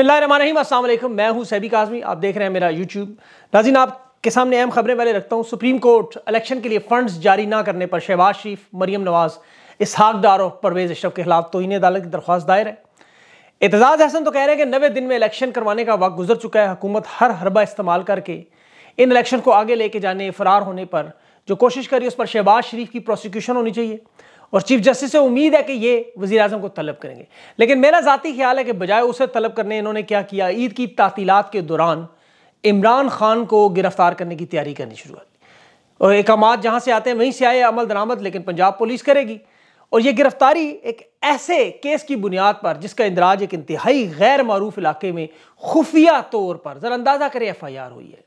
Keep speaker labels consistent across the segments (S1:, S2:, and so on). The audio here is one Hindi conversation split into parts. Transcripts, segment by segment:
S1: असल मैं हूँ सैबी काजमी आप देख रहे हैं मेरा यूट्यूब नाजीन आपके सामने अहम खबरें वाले रखता हूँ सुप्रीम कोर्ट इलेक्शन के लिए फंड्स जारी ना करने पर शहबाज शरीफ मरीम नवाज इसहाक डार और परवेज अशरफ के खिलाफ तो इन अदालत की दरख्वास्त दायर है एतजाज़ हसन तो कह रहे हैं कि नवे दिन में इलेक्शन करवाने का वक्त गुजर चुका है हुकूमत हर हरबा इस्तेमाल करके इन इलेक्शन को आगे लेके जाने फरार होने पर जो कोशिश करी उस पर शहबाज शरीफ की प्रोसिक्यूशन होनी चाहिए और चीफ जस्टिस से उम्मीद है कि ये वजी अजम को तलब करेंगे लेकिन मेरा ज़ाती ख्याल है कि बजाय उसे तलब करने इन्होंने क्या किया ईद की तातीलत के दौरान इमरान खान को गिरफ्तार करने की तैयारी करनी शुरू कर दी और इकाम जहाँ से आते हैं वहीं से आए अमल दरामद लेकिन पंजाब पुलिस करेगी और ये गिरफ्तारी एक ऐसे केस की बुनियाद पर जिसका इंदराज एक इंतहाई गैर मरूफ इलाके में खुफिया तौर पर ज़रा अंदाज़ा करें एफ आई आर हुई है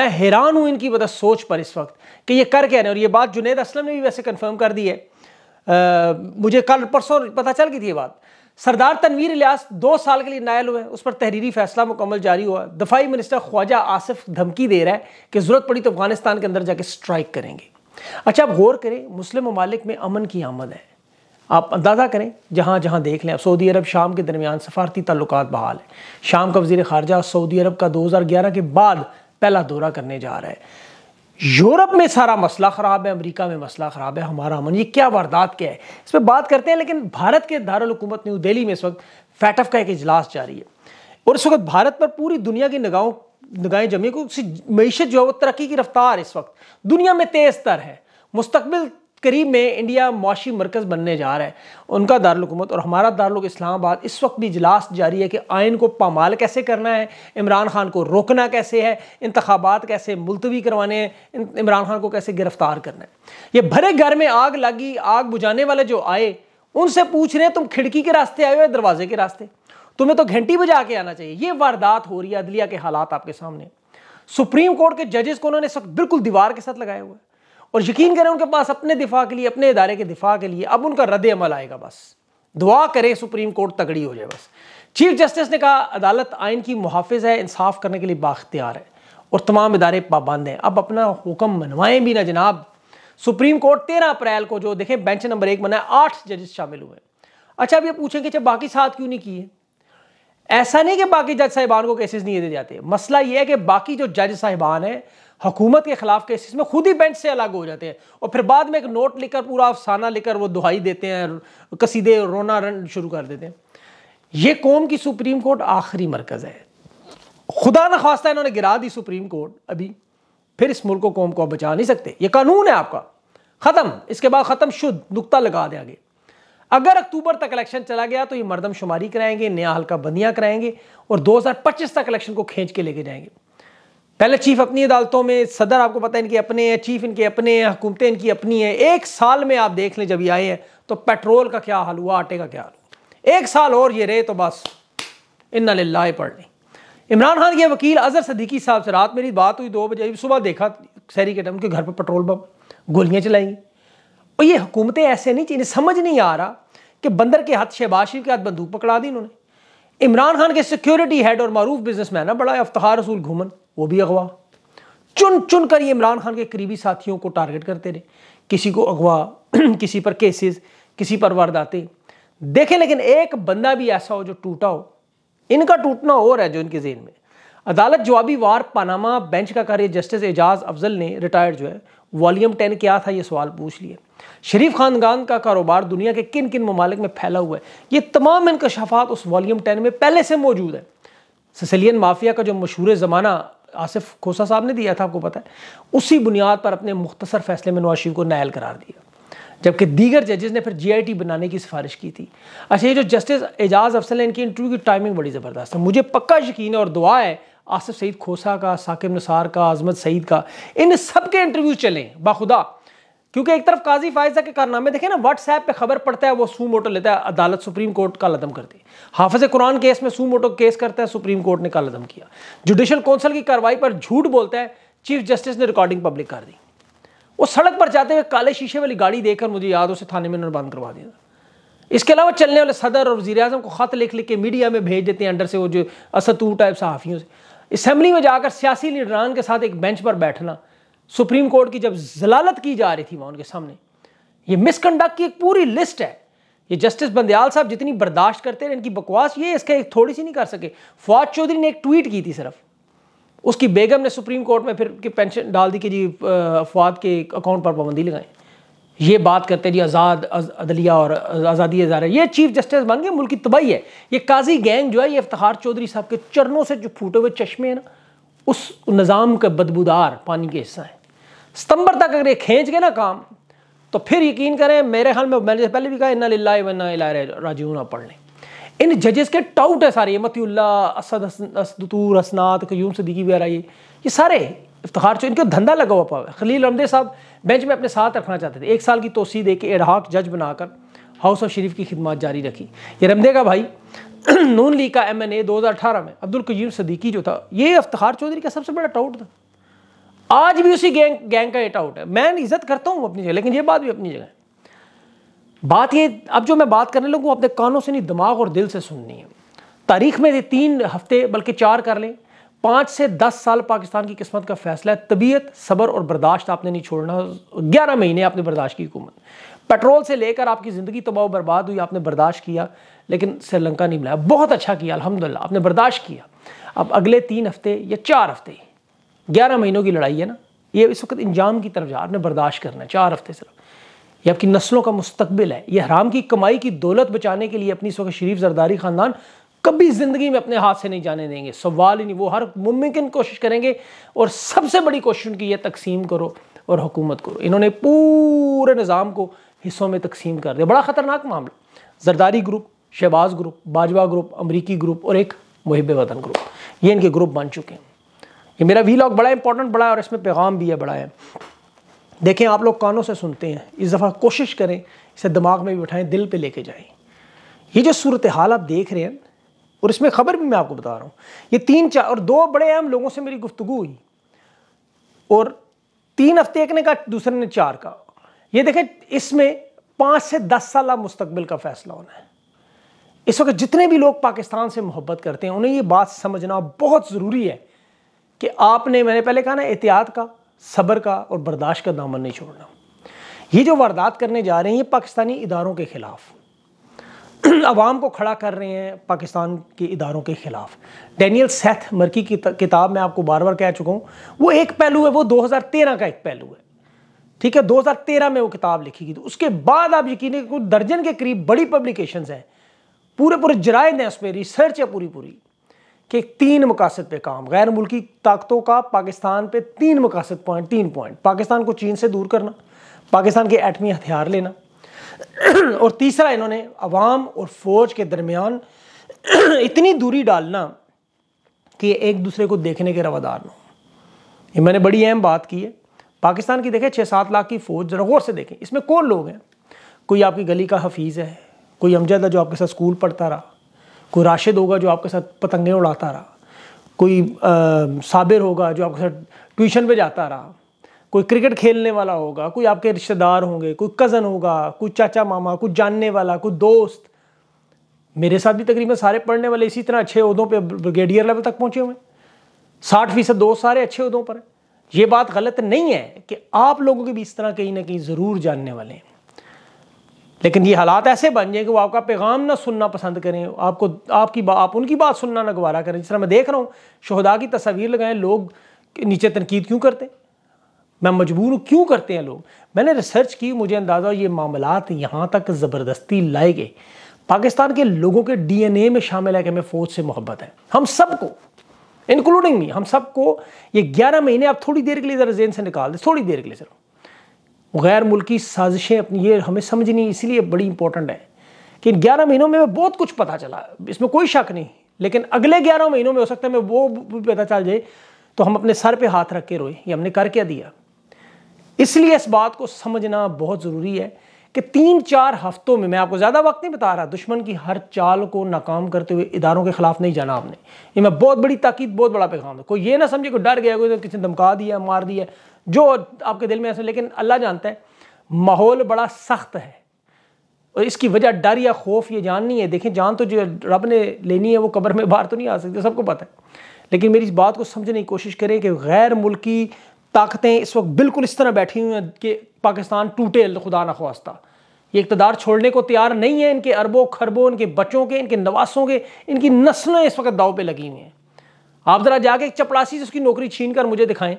S1: मैं हैरान हूँ इनकी मतलब सोच पर इस वक्त कि ये कर क्या रहे और ये बात जुनेद असलम ने भी वैसे कन्फर्म कर दी है मुझे कल परसों पता चल गई थी ये बात सरदार तनवीर इलियास दो साल के लिए नायल हुए उस पर तहरीरी फैसला मुकम्मल जारी हुआ दफाई मिनिस्टर ख्वाजा आसिफ धमकी दे रहा है कि ज़रूरत पड़ी तो अफगानिस्तान के अंदर जाके स्ट्राइक करेंगे अच्छा आप गौर करें मुस्लिम ममालिक में अमन की आमद है आप अंदाज़ा करें जहाँ जहाँ देख लें सऊदी अरब शाम के दरमियान सफारती ताल्लुक बहाल है शाम का वजीर खारजा सऊदी अरब का दो हज़ार ग्यारह के बाद पहला दौरा करने जा रहा है यूरोप में सारा मसला ख़राब है अमेरिका में मसला ख़राब है हमारा अमन ये क्या वारदात क्या है इस पर बात करते हैं लेकिन भारत के दारकूमत न्यू दिल्ली में इस वक्त फैटफ का एक इजलास जारी है और इस वक्त भारत पर पूरी दुनिया की निगाहों निगाहें जमी को मीशत जो है वो तरक्की की रफ्तार इस वक्त दुनिया में तेज़ तर है मुस्तबिल करीब में इंडिया मुआशी मरकज़ बनने जा रहा है उनका दारकूमत और हमारा इस्लाम इस्लामाबाद इस वक्त भी इजलास जारी है कि आयन को पामाल कैसे करना है इमरान खान को रोकना कैसे है इंतबात कैसे मुलतवी करवाने हैं इमरान खान को कैसे गिरफ़्तार करना है ये भरे घर में आग लगी आग बुझाने वाले जो आए उनसे पूछ रहे हैं तुम खिड़की के रास्ते आए हो या दरवाजे के रास्ते तुम्हें तो घंटी बजा के आना चाहिए ये वारदात हो रही है अदलिया के हालात आपके सामने सुप्रीम कोर्ट के जजेस को उन्होंने इस वक्त बिल्कुल दीवार के साथ लगाया हुआ है और यकीन करें उनके पास अपने दिफा के लिए अपने इदारे के दिफा के लिए अब उनका रद्द अमल आएगा बस दुआ करे सुप्रीम कोर्ट तगड़ी हो जाए बस चीफ जस्टिस ने कहा अदालत आइन की मुहाफ़ है इंसाफ करने के लिए बाख्तियार है और तमाम इदारे पाबंद हैं अब अपना हुक्म मनवाएं भी ना जनाब सुप्रीम कोर्ट तेरह अप्रैल को जो देखें बेंच नंबर एक बनाए आठ जजेस शामिल हुए अच्छा अब ये पूछेंगे अच्छा बाकी साथ क्यों नहीं किए ऐसा नहीं कि बाकी जज साहिबान को केसेस नहीं दे जाते मसला ये है कि बाकी जो जज साहिबान हैं हुकूमत के खिलाफ केसेस में खुद ही बेंच से अलग हो जाते हैं और फिर बाद में एक नोट लिखकर पूरा अफसाना लिखकर वो दुहाई देते हैं कसीदे रोना रन शुरू कर देते हैं ये कौम की सुप्रीम कोर्ट आखिरी मरकज़ है खुदा न खास्ता इन्होंने गिरा दी सुप्रीम कोर्ट अभी फिर इस मुल्क को कौम को बचा नहीं सकते ये कानून है आपका ख़त्म इसके बाद ख़त्म शुद्ध नुकता लगा दें आगे अगर अक्टूबर तक इलेक्शन चला गया तो ये मरदमशुमारी कराएंगे नया हल्का बंदियाँ कराएंगे और 2025 तक इलेक्शन को खींच के लेके जाएंगे पहले चीफ अपनी अदालतों में सदर आपको पता है इनके अपने हैं चीफ इनके अपने हैं हुकूमतें इनकी अपनी हैं एक साल में आप देख लें जब ये आए हैं तो पेट्रोल का क्या हाल हुआ आटे का क्या हाल हुआ एक साल और ये रहे तो बस इन लाए पढ़ने इमरान खान के वकील अजहर सदीकी साहब से रात मेरी बात हुई दो बजे सुबह देखा शहरी के टाइम के घर पर पेट्रोल पम्प गोलियाँ चलाएंगी और ये हुकूमतें ऐसे नहीं चाहिए समझ नहीं आ रहा कि बंदर के हाथ शहबाज शरीफ के हाथ बंदूक पकड़ा दी इन्होंने इमरान खान के सिक्योरिटी हेड और मरूफ बिजनेस मैन है बड़ा अफ्तार रसूल घूमन वो भी अगवा चुन चुन कर ये इमरान खान के करीबी साथियों को टारगेट करते रहे किसी को अगवा किसी पर केसेस किसी पर वारदातें देखें लेकिन एक बंदा भी ऐसा हो जो टूटा हो इनका टूटना और है जो इनके जेन में अदालत जवाबी वार पानामा बेंच का कार्य जस्टिस एजाज अफजल ने रिटायर्ड जो है वॉल्यूम टेन क्या था ये सवाल पूछ लिए शरीफ खानदान का कारोबार दुनिया के किन किन ममालिक में फैला हुआ है ये तमाम इनकशाफात उस वॉल्यूम टेन में पहले से मौजूद है ससलियन माफिया का जो मशहूर ज़माना आसिफ खोसा साहब ने दिया था आपको पता है उसी बुनियाद पर अपने मुख्तसर फैसले में नवाज शरीफ को नायल करार दिया जबकि दीगर जजेस ने फिर जीआईटी बनाने की सिफारिश की थी अच्छा ये जो जस्टिस एजाज अफसल है इनकी इंटरव्यू की टाइमिंग बड़ी ज़बरदस्त है मुझे पक्का यकीन है और दुआ है आसिफ सईद खोसा का साकिब निसार का अजमत सईद का इन सब के इंटरव्यू चलें बाखुदा क्योंकि एक तरफ काजी फायजा के कारनामे देखें ना व्हाट्सएप पे खबर पड़ता है वो सू मोटो लेता है अदालत सुप्रीम कोर्ट का लदम करती है हाफज कुरान केस में सू मोटो केस करता है सुप्रीम कोर्ट ने कालदम किया जुडिशल काउंसिल की कार्रवाई पर झूठ बोलता है चीफ जस्टिस ने रिकॉर्डिंग पब्लिक कर दी वो सड़क पर जाते हुए काले शीशे वाली गाड़ी देकर मुझे याद उसे थाने में उन्होंने बंद करवा दिया इसके अलावा चलने वाले सदर और वजी अजम को ख़त लिख लिख के मीडिया में भेज देते हैं अंडर से वो जो असतू टाइप सहाफ़ियों से असम्बली में जाकर सियासी लीडरान के साथ एक बेंच पर बैठना सुप्रीम कोर्ट की जब जलालत की जा रही थी वहां उनके सामने ये मिसकंडक्ट की एक पूरी लिस्ट है ये जस्टिस बंदयाल साहब जितनी बर्दाश्त करते हैं इनकी बकवास ये इसका एक थोड़ी सी नहीं कर सके फवाद चौधरी ने एक ट्वीट की थी सिर्फ उसकी बेगम ने सुप्रीम कोर्ट में फिर के पेंशन डाल दी कि जी फवाद के अकाउंट पर पाबंदी लगाएं ये बात करते जी आज़ाद अदलिया और आज़ादी अजारा ये चीफ जस्टिस बन गए मुल्क की तबाही है ये काजी गैंग जो है ये इफ्तार चौधरी साहब के चरणों से जो फूटे हुए चश्मे हैं ना उस निज़ाम के बदबूदार पानी के हिस्सा हैं सितंबर तक अगर ये खींच गए ना काम तो फिर यकीन करें मेरे ख्याल में मैंने पहले भी कहा इन्ना लाला वना ना पढ़ लें इन जजेस के टाउट है सारे मतियुल्ला असद असदतूर असनात क्यूम सदीकी वगैरह ये ये सारे इफ्तार चो इनका धंधा लगा हुआ पावे खलील रमदे साहब बेंच में अपने साथ रखना चाहते थे एक साल की तोसी दे के एडहाक जज बनाकर हाउस ऑफ शरीफ की खिदमत जारी रखी ये रमदे का भाई नून लीग का एम एन ए दो हज़ार अठारह में अब्दुल कयूम सदीकी जो था ये अफ्तार चौधरी का सबसे बड़ा टाउट था आज भी उसी गैंग गैंग का ये टाउट है मैं इज्जत करता हूँ अपनी जगह लेकिन ये बात भी अपनी जगह बात ये अब जो मैं बात करने लगूँ अपने कानों से नहीं दिमाग और दिल से सुननी है तारीख में तीन हफ्ते बल्कि चार कर लें पाँच से दस साल पाकिस्तान की किस्मत का फैसला है तबीयत सबर और बर्दाश्त आपने नहीं छोड़ना ग्यारह महीने आपने बर्दाश्त की हुकूमत पेट्रोल से लेकर आपकी ज़िंदगी तबाह बर्बाद हुई आपने बर्दाश्त किया लेकिन श्रीलंका नहीं मिलाया बहुत अच्छा किया अलहमदिल्ला आपने बर्दाश्त किया अब अगले तीन हफ्ते या चार हफ्ते ग्यारह महीनों की लड़ाई है ना ये इस वक्त इंजाम की तरफ जा आपने बर्दाश्त करना है चार हफ्ते सिर्फ ये आपकी नस्लों का मुस्तबिल है ये हराम की कमाई की दौलत बचाने के लिए अपनी इस वक्त शरीफ जरदारी ख़ानदान कभी ज़िंदगी में अपने हाथ से नहीं जाने देंगे सवाल ही नहीं वो हर मुमकिन कोशिश करेंगे और सबसे बड़ी कोशिश उनकी यह तकसीम करो और हुकूमत करो इन्होंने पूरे निज़ाम को हिस्सों में तकसीम कर दिया बड़ा ख़तरनाक मामला Zardari group Shahbaz group Bajwa group अमरीकी ग्रुप और एक मुहिब वतन ग्रुप ये इनके ग्रुप बन चुके हैं ये मेरा वी लॉग बड़ा इंपॉर्टेंट बड़ा है और इसमें पैगाम भी है बड़ा है देखें आप लोग कानों से सुनते हैं इस दफ़ा कोशिश करें इसे दिमाग में भी उठाएं दिल पे लेके जाएं ये जो सूरत हाल आप देख रहे हैं और इसमें ख़बर भी मैं आपको बता रहा हूँ ये तीन चार और दो बड़े अहम लोगों से मेरी गुफ्तु हुई और तीन हफ्ते एक ने कहा दूसरे ने चार का ये देखें इसमें पाँच से दस साल मुस्तबिल का फैसला होना है इस वक्त जितने भी लोग पाकिस्तान से मोहब्बत करते हैं उन्हें ये बात समझना बहुत ज़रूरी है कि आपने मैंने पहले कहा ना एहतियात का सब्र का और बर्दाश्त का दामन नहीं छोड़ना ये जो वारदात करने जा रहे हैं ये पाकिस्तानी इदारों के ख़िलाफ़ आवाम को खड़ा कर रहे हैं पाकिस्तान के इदारों के ख़िलाफ़ डैनियल सेथ मर्की की किताब मैं आपको बार बार कह चुका हूँ वो एक पहलू है वो 2013 का एक पहलू है ठीक है 2013 में वो किताब लिखी गई थी उसके बाद आप यकीन है कुछ दर्जन के करीब बड़ी पब्लिकेशंस हैं पूरे पूरे जरायद हैं पर रिसर्च है पूरी पूरी कि तीन मकासद पे काम गैर मुल्की ताकतों का पाकिस्तान पे तीन मकासद पॉइंट तीन पॉइंट पाकिस्तान को चीन से दूर करना पाकिस्तान के एटमी हथियार लेना और तीसरा इन्होंने अवाम और फौज के दरमियान इतनी दूरी डालना कि एक दूसरे को देखने के रवादार ना हो ये मैंने बड़ी अहम बात की है पाकिस्तान की देखें छः सात लाख की फ़ौज ज़रा गौर से देखें इसमें कौन लोग हैं कोई आपकी गली का हफीज़ है कोई अमजद है जो आपके साथ स्कूल पढ़ता रहा कोई राशिद होगा जो आपके साथ पतंगे उड़ाता रहा कोई आ, साबिर होगा जो आपके साथ ट्यूशन पे जाता रहा कोई क्रिकेट खेलने वाला होगा कोई आपके रिश्तेदार होंगे कोई कज़न होगा कोई चाचा मामा कोई जानने वाला कोई दोस्त मेरे साथ भी तकरीबन सारे पढ़ने वाले इसी तरह अच्छे उहदों पर ब्रिगेडियर लेवल तक पहुँचे हुए हैं साठ फीसद दोस्त सारे अच्छे उहदों पर ये बात गलत नहीं है कि आप लोगों के भी इस तरह कहीं ना कहीं ज़रूर जानने वाले हैं लेकिन ये हालात ऐसे बन जाए कि वो आपका पैगाम ना सुनना पसंद करें आपको आपकी बा, आप उनकी बात सुनना ना गवारा करें जिस तरह मैं देख रहा हूँ शहदा की तस्वीर लगाएं लोग नीचे तनकीद क्यों करते मैं मजबूर हूँ क्यों करते हैं लोग मैंने रिसर्च की मुझे अंदाज़ा ये मामला यहाँ तक ज़बरदस्ती लाए गए पाकिस्तान के लोगों के डी एन ए में शामिल है कि हमें फ़ौज से मोहब्बत है हम सबको इंक्लूडिंग मी हम सबको ये ग्यारह महीने आप थोड़ी देर के लिए ज़रा जेन से निकाल दें थोड़ी देर के लिए ज़रा गैर मुल्की साजिशें अपनी ये हमें समझनी इसलिए बड़ी इंपॉर्टेंट है कि इन ग्यारह महीनों में बहुत कुछ पता चला इसमें कोई शक नहीं लेकिन अगले ग्यारह महीनों में हो सकता है मैं वो भी पता चल जाए तो हम अपने सर पे हाथ रख के रोए ये हमने कर क्या दिया इसलिए इस बात को समझना बहुत ज़रूरी है कि तीन चार हफ्तों में मैं आपको ज़्यादा वक्त नहीं बता रहा दुश्मन की हर चाल को नाकाम करते हुए इदारों के खिलाफ नहीं जाना आपने ये मैं बहुत बड़ी ताकीद बहुत बड़ा पैगाम है कोई ये ना समझे कोई डर गया कोई तो किसी ने धमका दिया मार दिया जो आपके दिल में ऐसा लेकिन अल्लाह जानता है माहौल बड़ा सख्त है और इसकी वजह डर या खौफ ये जान नहीं है देखें जान तो जो रब ने लेनी है वो कब्र में बाहर तो नहीं आ सकती सबको पता है लेकिन मेरी इस बात को समझने की कोशिश करें कि गैर मुल्की ताकतें इस वक्त बिल्कुल इस तरह बैठी हुई हैं कि पाकिस्तान टूटे खुदा न खास्ता ये इकतदार छोड़ने को तैयार नहीं है इनके अरबों खरबों इनके बच्चों के इनके नवासों के इनकी नस्लें इस वक्त दाव पर लगी हुई हैं आप ज़रा जाके चपड़ासी से उसकी नौकरी छीन कर मुझे दिखाएं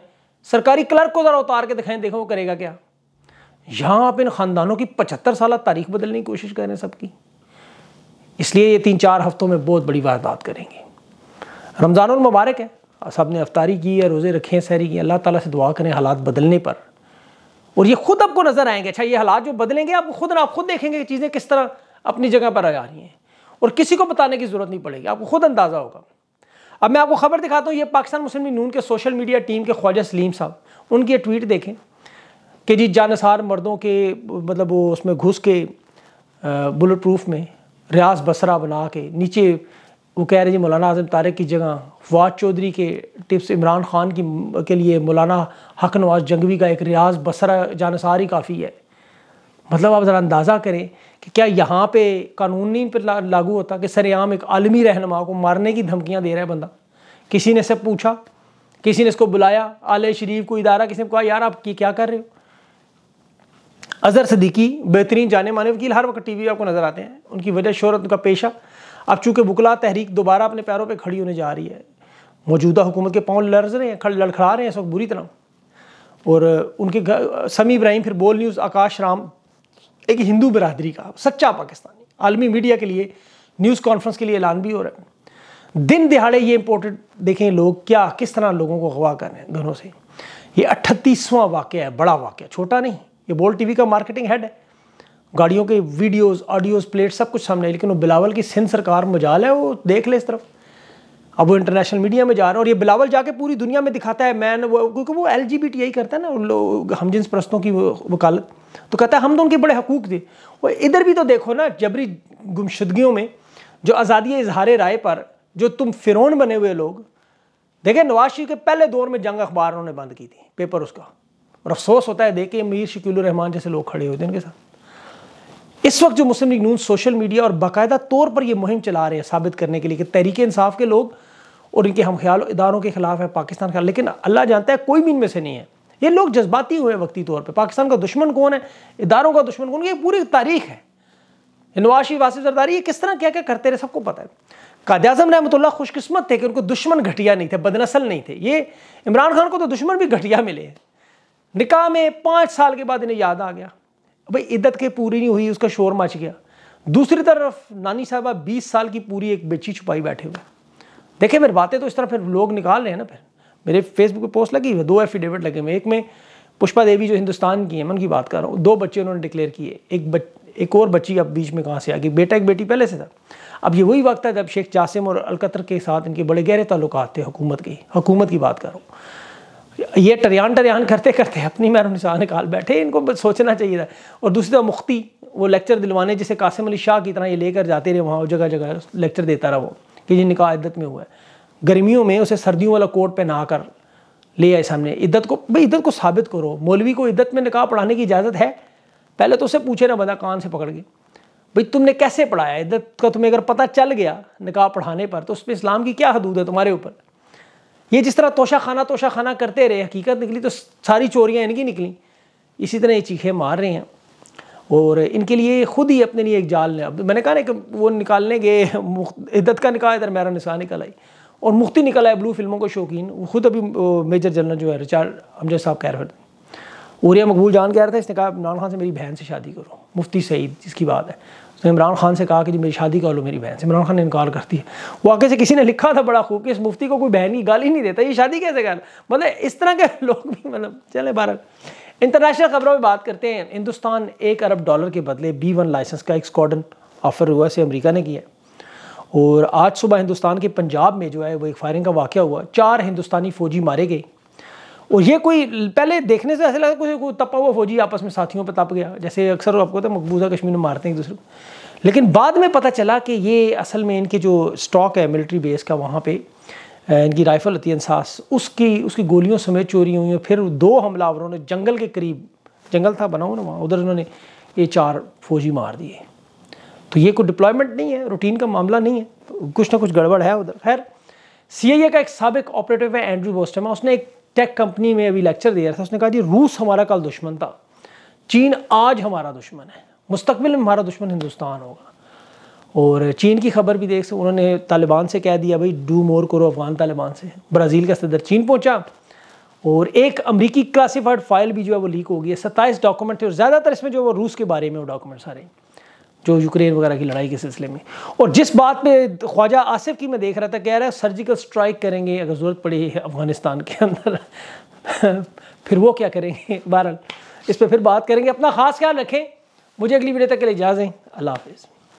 S1: सरकारी क्लर्क को ज़रा उतार के दिखाएं देखो वो करेगा क्या यहाँ आप इन ख़ानदानों की पचहत्तर साल तारीख बदलने की कोशिश कर रहे हैं सबकी इसलिए ये तीन चार हफ्तों में बहुत बड़ी वारदात करेंगे रमज़ान मुबारक है सब ने अफ्तारी की है रोज़े रखे हैं सहरी की अल्लाह ताला से दुआ करें हालात बदलने पर और ये खुद आपको नज़र आएंगे अच्छा ये हालात जो बदलेंगे आप खुद ना आप खुद देखेंगे कि चीज़ें किस तरह अपनी जगह पर आ रही हैं और किसी को बताने की ज़रूरत नहीं पड़ेगी आपको खुद अंदाज़ा होगा अब मैं आपको खबर दिखाता हूँ ये पाकिस्तान मुस्लिम नून के सोशल मीडिया टीम के ख्वाजा सलीम साहब उनकी ट्वीट देखें कि जी जानसार मर्दों के मतलब वो उसमें घुस के बुलेट प्रूफ में रियाज बसरा बना के नीचे वो कह रहे जी मौलाना आज़म तारे की जगह फवाद चौधरी के टिप्स इमरान खान की के लिए मौलाना हक नवाज जंगवी का एक रियाज बसरा जानसार ही काफ़ी है मतलब आप ज़रा अंदाज़ा करें कि क्या यहाँ पे कानून नहीं पर ला, लागू होता कि सरेआम एक आलमी रहनमा को मारने की धमकियाँ दे रहा है बंदा किसी ने सब पूछा किसी ने इसको बुलाया आल शरीफ को इदारा किसी ने कहा यार आप क्या कर रहे हो अज़हर सदीकी बेहतरीन जाने माने वकील हर वक्त टी वी आपको नज़र आते हैं उनकी वजह शहरत उनका पेशा अब चूंकि बुकला तहरीक दोबारा अपने पैरों पर खड़ी होने जा रही है मौजूदा हुकूमत के पाँव लर्ज रहे हैं खड़ लड़खड़ा रहे हैं इस वक्त बुरी तरह और उनके समी इब्राहिम फिर बोल न्यूज़ आकाश राम एक हिंदू बिरादरी का सच्चा पाकिस्तानी आलमी मीडिया के लिए न्यूज़ कॉन्फ्रेंस के लिए ऐलान भी हो रहा है दिन दिहाड़े ये इम्पोर्टेंट देखें लोग क्या किस तरह लोगों को अगवा कर रहे हैं घरों से ये अट्ठतीसवां वाक्य है बड़ा वाक्य छोटा नहीं ये बोल टीवी का मार्केटिंग हेड है गाड़ियों के वीडियोस ऑडियोज़ प्लेट सब कुछ सामने आई लेकिन वो बिलावल की सिंध सरकार मजाल है वो देख ले इस तरफ अब वो इंटरनेशनल मीडिया में जा रहा है और ये बिलावल जाके पूरी दुनिया में दिखाता है मैन वो क्योंकि वो एल करता है ना लोग हम जिन प्रस्तों की वकालत तो कहता है हम तो उनके बड़े हकूक थे और इधर भी तो देखो ना जबरी गुमशुदगियों में जो आज़ादी इजहार राय पर जो तुम फिरौन बने हुए लोग देखें नवाज शरीफ के पहले दौर में जंग अखबार उन्होंने बंद की थी पेपर उसका और अफसोस होता है देखे मीर शकील रहमान जैसे लोग खड़े हुए थे इनके साथ इस वक्त जो मुस्लिम लीग नून सोशल मीडिया और बाकायदा तौर पर यह मुहिम चला रहे हैं साबित करने के लिए कि तहरीक इंसाफ के लोग और इनके हम ख्याल इदारों के खिलाफ है पाकिस्तान का लेकिन अल्लाह जानता है कोई भी इनमें से नहीं है ये लोग जज्बाती हुए वक्ती तौर पर पाकिस्तान का दुश्मन कौन है इदारों का दुश्मन कौन ये पूरी तारीख है नवाशी वासी जरदारी ये किस तरह क्या क्या करते रहे सबको पता है काद आज़म रहमतुल्ला खुशकस्मत थे कि उनको दुश्मन घटिया नहीं थे बदनसल नहीं थे ये इमरान खान को तो दुश्मन भी घटिया मिले निकाह में पाँच साल के बाद इन्हें याद आ गया भाई इद्दत के पूरी नहीं हुई उसका शोर मच गया दूसरी तरफ नानी साहबा बीस साल की पूरी एक बेची छुपाई बैठे हुए देखिए मेरी बातें तो इस तरह फिर लोग निकाल रहे हैं ना फिर मेरे फेसबुक पे पोस्ट लगी हुई दो एफिडेविट लगे हुए एक में पुष्पा देवी जो हिंदुस्तान की है मैं उनकी बात कर रहा हूँ दो बच्चे उन्होंने डिक्लेयर किए एक बच एक और बच्ची अब बीच में कहाँ से आ गई बेटा एक बेटी पहले से था अब ये वही वक्त है जब शेख जासिम और अलकतर के साथ इनके बड़े गहरे तल्लुत थे हुकूमत की हुकूमत की बात कर रहा हूँ ये टरियान टरियान करते करते अपनी मैर निशान निकाल बैठे इनको सोचना चाहिए था और दूसरी तरफ मुख्ती वो लेक्चर दिलवाने जैसे कासिम अली शाह की तरह ये लेकर जाते रहे वहाँ जगह जगह लेक्चर देता रहा वो कि जी निकाह इद्दत में हुआ है गर्मियों में उसे सर्दियों वाला कोट पहना कर ले आए सामने इद्दत को भाई इद्दत को साबित करो मौलवी को इद्दत में निकाह पढ़ाने की इजाज़त है पहले तो उसे पूछे ना बंदा कान से पकड़ के भाई तुमने कैसे पढ़ाया इद्दत का तुम्हें अगर पता चल गया निकाह पढ़ाने पर तो उस पर इस्लाम की क्या हदूद है तुम्हारे ऊपर ये जिस तरह तोशा खाना तोशा खाना करते रहे हकीकत निकली तो सारी चोरियाँ इनकी निकली इसी तरह ये चीखें मार रहे हैं और इनके लिए खुद ही अपने लिए एक जाल ने अब मैंने कहा ना कि वो निकालने गए इद्दत का निकाला इधर मेरा निसा निकल आई और मुफ्ती निकल आए ब्लू फिल्मों को शौकीन वो खुद अभी मेजर जनरल जो है रिचार्ड अमजद साहब कह रहे थे ऊरिया मकबूल जान कह रहे थे इसने कहा इमरान खान से मेरी बहन से शादी करो मुफ्ती सईद जिसकी बात है तो इमरान खान से कहा कि जी मेरी शादी कर लो मेरी बहन से इमरान खान ने इनकार कर है वो आगे से किसी ने लिखा था बड़ा खूब कि इस मुफ्ती को कोई बहन की गाली नहीं देता ये शादी कैसे कर मतलब इस तरह के लोग भी मतलब चले भारत इंटरनेशनल खबरों में बात करते हैं हिंदुस्तान एक अरब डॉलर के बदले बी वन लाइसेंस का एक स्कॉडन ऑफर हुआ से अमरीका ने किया और आज सुबह हिंदुस्तान के पंजाब में जो है वो एक फायरिंग का वाक़ हुआ चार हिंदुस्तानी फ़ौजी मारे गए और ये कोई पहले देखने से ऐसे लगता कोई, कोई तपा हुआ फौजी आपस में साथियों पर तप गया जैसे अक्सर आपको पता मकबूजा कश्मीर में मारते हैं दूसरे को लेकिन बाद में पता चला कि ये असल में इनके जो स्टॉक है मिलिट्री बेस का वहाँ पर इनकी राइफल होती है इंसास उसकी उसकी गोलियों समेत चोरी हुई है फिर दो हमलावरों ने जंगल के करीब जंगल था बना हुआ ना वहाँ उधर उन्होंने ये चार फौजी मार दिए तो ये कोई डिप्लॉयमेंट नहीं है रूटीन का मामला नहीं है तो कुछ ना कुछ गड़बड़ है उधर खैर सी का एक सबक ऑपरेटिव है एंड्रू बोस्टमा उसने एक टेक कंपनी में अभी लेक्चर दे रहा था उसने कहा जी रूस हमारा कल दुश्मन था चीन आज हमारा दुश्मन है मुस्तबिल में हमारा दुश्मन हिंदुस्तान होगा और चीन की खबर भी देख सकते उन्होंने तालिबान से कह दिया भाई डू मोर करो अफगान तालिबान से ब्राज़ील का सदर चीन पहुंचा और एक अमरीकी क्लासीफाइड फाइल भी जो है वो लीक हो गई है सत्ताईस डॉक्यूमेंट थे और ज़्यादातर इसमें जो वो रूस के बारे में वो डॉक्यूमेंट्स आ रहे हैं जो यूक्रेन वगैरह की लड़ाई के सिलसिले में और जिस बात पे ख्वाजा आसिफ की मैं देख रहा था कह रहा है सर्जिकल स्ट्राइक करेंगे अगर ज़रूरत पड़ी अफ़गानिस्तान के अंदर फिर वो क्या करेंगे बहरहाल इस पर फिर बात करेंगे अपना ख़ास ख्याल रखें मुझे अगली वीडियो तक के लिए इजाज़ें अल्लाह हाफिज़